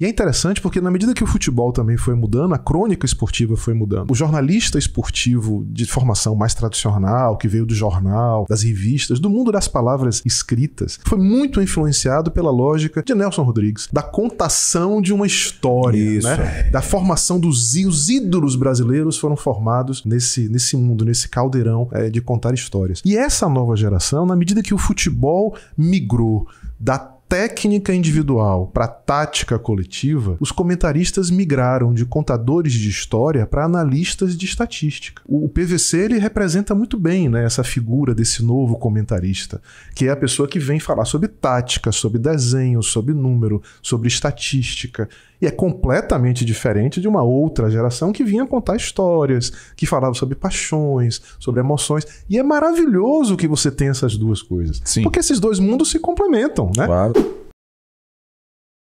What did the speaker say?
E é interessante porque, na medida que o futebol também foi mudando, a crônica esportiva foi mudando. O jornalista esportivo de formação mais tradicional, que veio do jornal, das revistas, do mundo das palavras escritas, foi muito influenciado pela lógica de Nelson Rodrigues, da contação de uma história, Isso, né? É. da formação dos os ídolos brasileiros foram formados nesse, nesse mundo, nesse caldeirão é, de contar histórias. E essa nova geração, na medida que o futebol migrou da técnica individual para tática coletiva, os comentaristas migraram de contadores de história para analistas de estatística. O PVC ele representa muito bem né, essa figura desse novo comentarista, que é a pessoa que vem falar sobre tática, sobre desenho, sobre número, sobre estatística. E é completamente diferente de uma outra geração que vinha contar histórias, que falava sobre paixões, sobre emoções. E é maravilhoso que você tenha essas duas coisas. Sim. Porque esses dois mundos se complementam, né? Claro.